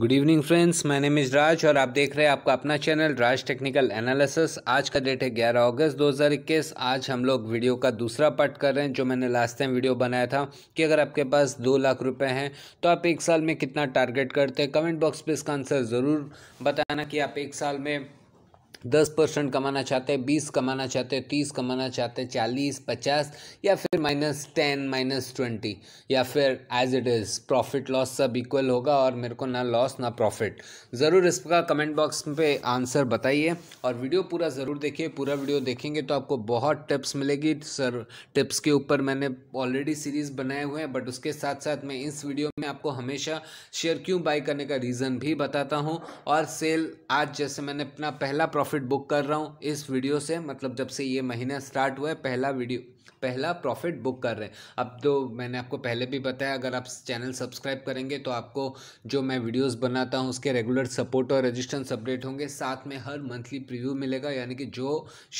good evening friends मैं name is Raj और आप देख रहे हैं आपका अपना चैनल राज टेक्निकल एनालिसिस आज का डेट है 11 अगस्त 2021 आज हम लोग वीडियो का दूसरा पार्ट कर रहे हैं जो मैंने लास्ट टाइम वीडियो बनाया था कि अगर आपके पास दो लाख रुपए हैं तो आप एक साल में कितना टारगेट करते हैं कमेंट बॉक्स पर इसका आंसर ज़रूर बताना कि आप एक साल में दस परसेंट कमाना चाहते हैं बीस कमाना चाहते हैं तीस कमाना चाहते हैं चालीस पचास या फिर माइनस टेन माइनस ट्वेंटी या फिर as it is profit loss सब इक्वल होगा और मेरे को ना लॉस ना प्रॉफिट ज़रूर इसका कमेंट बॉक्स पे आंसर बताइए और वीडियो पूरा ज़रूर देखिए पूरा वीडियो देखेंगे तो आपको बहुत टिप्स मिलेगी सर टिप्स के ऊपर मैंने ऑलरेडी सीरीज़ बनाए हुए हैं बट उसके साथ साथ मैं इस वीडियो में आपको हमेशा शेयर क्यों बाई करने का रीज़न भी बताता हूँ और सेल आज जैसे मैंने अपना पहला प्रॉफिट प्रॉफिट बुक कर रहा हूँ इस वीडियो से मतलब जब से ये महीना स्टार्ट हुआ है पहला वीडियो पहला प्रॉफिट बुक कर रहे हैं अब तो मैंने आपको पहले भी बताया अगर आप चैनल सब्सक्राइब करेंगे तो आपको जो मैं वीडियोस बनाता हूँ उसके रेगुलर सपोर्ट और रजिस्टेंस अपडेट होंगे साथ में हर मंथली प्रीव्यू मिलेगा यानी कि जो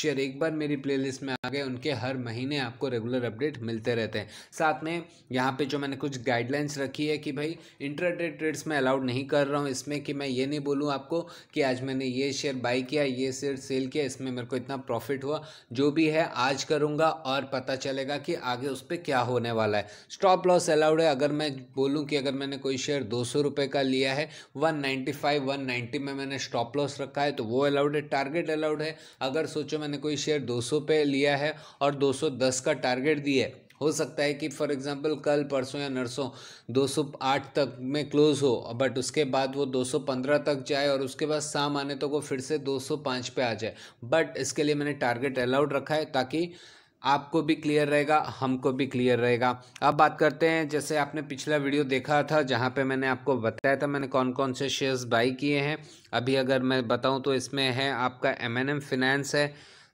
शेयर एक बार मेरी प्ले में आ गए उनके हर महीने आपको रेगुलर अपडेट मिलते रहते हैं साथ में यहाँ पर जो मैंने कुछ गाइडलाइंस रखी है कि भाई इंटरडे ट्रेड्स में अलाउड नहीं कर रहा हूँ इसमें कि मैं ये नहीं बोलूँ आपको कि आज मैंने ये शेयर बाई किया ये शेयर सेल किया इसमें मेरे को इतना प्रॉफिट हुआ जो भी है आज करूँगा और पता पता चलेगा कि आगे उस पर क्या होने वाला है स्टॉप लॉस अलाउड है अगर मैं बोलूं कि अगर मैंने कोई शेयर दो सौ रुपये का लिया है one ninety five one ninety में मैंने स्टॉप लॉस रखा है तो वो अलाउड है टारगेट अलाउड है अगर सोचो मैंने कोई शेयर दो सौ पे लिया है और दो सौ दस का टारगेट दिया है हो सकता है कि फॉर एग्जांपल कल परसों या नरसों 208 तक में क्लोज हो बट उसके बाद वो 215 तक जाए और उसके बाद शाम आने तक तो वो फिर से 205 पे आ जाए बट इसके लिए मैंने टारगेट अलाउड रखा है ताकि आपको भी क्लियर रहेगा हमको भी क्लियर रहेगा अब बात करते हैं जैसे आपने पिछला वीडियो देखा था जहाँ पे मैंने आपको बताया था मैंने कौन कौन से शेयर्स बाई किए हैं अभी अगर मैं बताऊँ तो इसमें है आपका एम एन एम फिनेंस है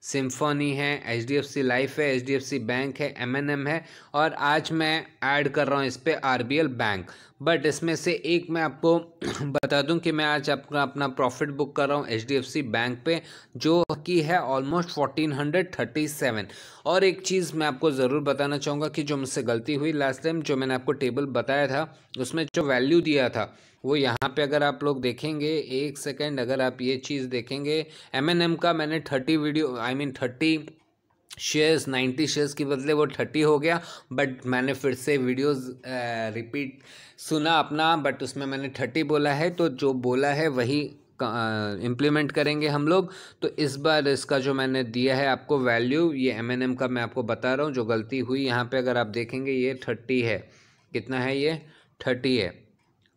सिम्फोनी है H D F C life है H D F C bank है एम एन एम है और आज मैं ऐड कर रहा हूँ इस पर R B L bank but इसमें से एक मैं आपको बता दूँ कि मैं आज अपना अपना प्रॉफिट बुक कर रहा हूँ H D F C bank पर जो कि है almost fourteen hundred thirty seven और एक चीज़ मैं आपको ज़रूर बताना चाहूँगा कि जो मुझसे गलती हुई लास्ट टाइम जो मैंने आपको टेबल बताया था उसमें जो वैल्यू दिया था वो यहाँ पे अगर आप लोग देखेंगे एक सेकेंड अगर आप ये चीज़ देखेंगे एम का मैंने thirty video I mean thirty shares ninety shares के बदले वो थर्टी हो गया बट मैंने फिर से वीडियोस रिपीट सुना अपना बट उसमें मैंने थर्टी बोला है तो जो बोला है वही इम्प्लीमेंट करेंगे हम लोग तो इस बार इसका जो मैंने दिया है आपको वैल्यू ये एम का मैं आपको बता रहा हूँ जो गलती हुई यहाँ पर अगर आप देखेंगे ये थर्टी है कितना है ये थर्टी है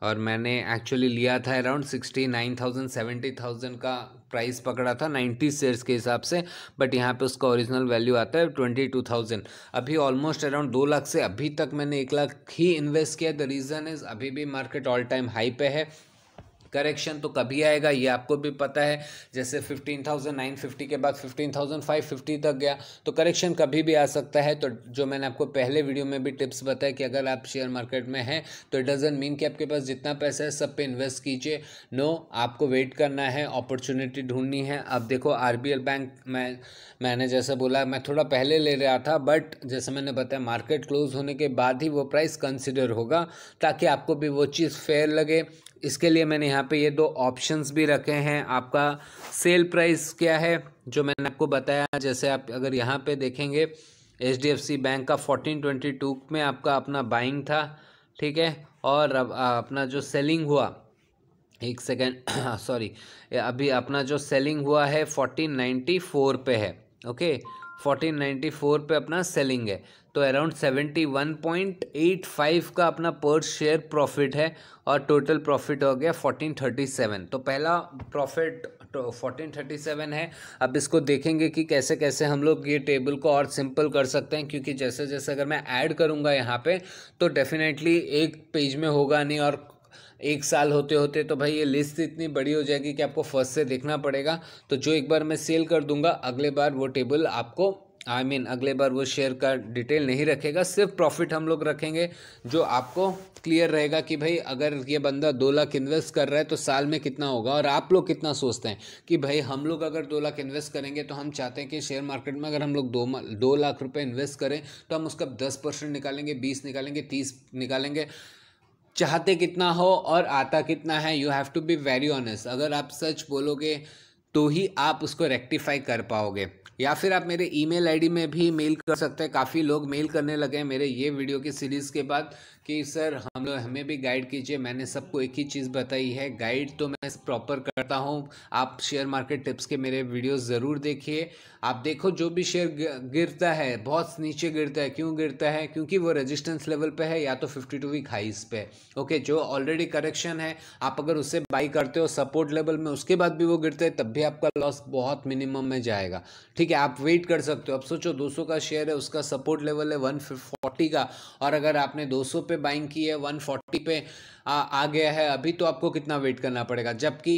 और मैंने एक्चुअली लिया था around sixty nine thousand seventy thousand का प्राइस पकड़ा था नाइन्टी शेयर्स के हिसाब से बट यहाँ पे उसका ओरिजिनल वैल्यू आता है ट्वेंटी टू थाउजेंड अभी ऑलमोस्ट अराउंड दो लाख से अभी तक मैंने एक लाख ही इन्वेस्ट किया द रीज़न इज़ अभी भी मार्केट ऑल टाइम हाई पे है करेक्शन तो कभी आएगा ये आपको भी पता है जैसे फिफ्टीन थाउजेंड नाइन फिफ्टी के बाद फिफ्टीन थाउजेंड फाइव फिफ्टी तक गया तो करेक्शन कभी भी आ सकता है तो जो मैंने आपको पहले वीडियो में भी टिप्स बताया कि अगर आप शेयर मार्केट में हैं तो इट डजेंट मीन कि आपके पास जितना पैसा है सब पे इन्वेस्ट कीजिए नो आपको वेट करना है अपॉर्चुनिटी ढूंढनी है अब देखो आर बैंक मैं मैंने जैसे बोला मैं थोड़ा पहले ले रहा था बट जैसे मैंने बताया मार्केट क्लोज होने के बाद ही वो प्राइस कंसिडर होगा ताकि आपको भी वो चीज़ फेयर लगे इसके लिए मैंने यहाँ पे ये दो ऑप्शंस भी रखे हैं आपका सेल प्राइस क्या है जो मैंने आपको बताया जैसे आप अगर यहाँ पे देखेंगे H D F C bank का फोर्टीन ट्वेंटी टू में आपका अपना बाइंग था ठीक है और अब अपना जो सेलिंग हुआ एक सेकेंड सॉरी अभी अपना जो सेलिंग हुआ है फोर्टीन नाइन्टी फोर पे है ओके फोर्टीन नाइन्टी फोर पर अपना सेलिंग है तो around seventy one point eight five का अपना पर शेयर प्रॉफिट है और टोटल प्रॉफिट हो गया फोर्टीन थर्टी सेवन तो पहला प्रॉफिट तो फोर्टीन थर्टी सेवन है अब इसको देखेंगे कि कैसे कैसे हम लोग ये टेबल को और सिंपल कर सकते हैं क्योंकि जैसे जैसे अगर मैं ऐड करूँगा यहाँ पे तो डेफिनेटली एक पेज में होगा नहीं और एक साल होते होते तो भाई ये लिस्ट इतनी बड़ी हो जाएगी कि आपको फर्स्ट से देखना पड़ेगा तो जो एक बार मैं सेल कर दूंगा अगले बार वो टेबल आपको आई I मीन mean, अगले बार वो शेयर का डिटेल नहीं रखेगा सिर्फ प्रॉफिट हम लोग रखेंगे जो आपको क्लियर रहेगा कि भाई अगर ये बंदा दो लाख इन्वेस्ट कर रहा है तो साल में कितना होगा और आप लोग कितना सोचते हैं कि भाई हम लोग अगर दो लाख इन्वेस्ट करेंगे तो हम चाहते हैं कि शेयर मार्केट में अगर हम लोग दो दो लाख रुपये इन्वेस्ट करें तो हम उसका दस परसेंट निकालेंगे बीस निकालेंगे तीस निकालेंगे चाहते कितना हो और आता कितना है you have to be very honest अगर आप सच बोलोगे तो ही आप उसको रेक्टिफाई कर पाओगे या फिर आप मेरे ईमेल आईडी में भी मेल कर सकते हैं काफ़ी लोग मेल करने लगे हैं मेरे ये वीडियो की सीरीज़ के बाद कि सर हम लोग हमें भी गाइड कीजिए मैंने सबको एक ही चीज़ बताई है गाइड तो मैं प्रॉपर करता हूँ आप शेयर मार्केट टिप्स के मेरे वीडियो ज़रूर देखिए आप देखो जो भी शेयर गिरता है बहुत नीचे गिरता है क्यों गिरता है क्योंकि वो रेजिस्टेंस लेवल पे है या तो फिफ्टी टू वीक हाइस पे ओके जो ऑलरेडी करेक्शन है आप अगर उससे बाई करते हो सपोर्ट लेवल में उसके बाद भी वो गिरते हैं तब भी आपका लॉस बहुत मिनिमम में जाएगा ठीक ठीक है आप वेट कर सकते हो अब सोचो 200 का शेयर है उसका सपोर्ट लेवल है 140 का और अगर आपने 200 पे बाइंग की है 140 पे आ, आ गया है अभी तो आपको कितना वेट करना पड़ेगा जबकि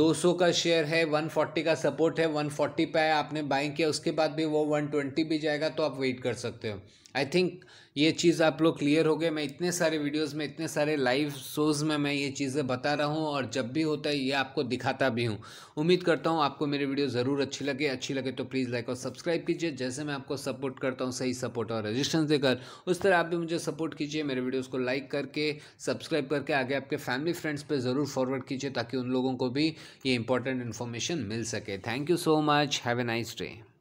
200 का शेयर है 140 का सपोर्ट है 140 पे आया आपने बाइंग किया उसके बाद भी वो 120 भी जाएगा तो आप वेट कर सकते हो आई थिंक ये चीज़ आप लोग क्लियर हो गए मैं इतने सारे वीडियोस में इतने सारे लाइव शोज़ में मैं ये चीज़ें बता रहा हूँ और जब भी होता है ये आपको दिखाता भी हूँ उम्मीद करता हूँ आपको मेरी वीडियो ज़रूर अच्छी लगे अच्छी लगे तो प्लीज़ लाइक और सब्सक्राइब कीजिए जैसे मैं आपको सपोर्ट करता हूँ सही सपोर्ट और रजिस्टेंस देकर उस तरह आप भी मुझे सपोर्ट कीजिए मेरे वीडियोज़ को लाइक करके सब्सक्राइब करके आगे आपके फैमिली फ्रेंड्स पर ज़रूर फॉरवर्ड कीजिए ताकि उन लोगों को भी ये इंपॉर्टेंट इन्फॉर्मेशन मिल सके thank you so much have a nice day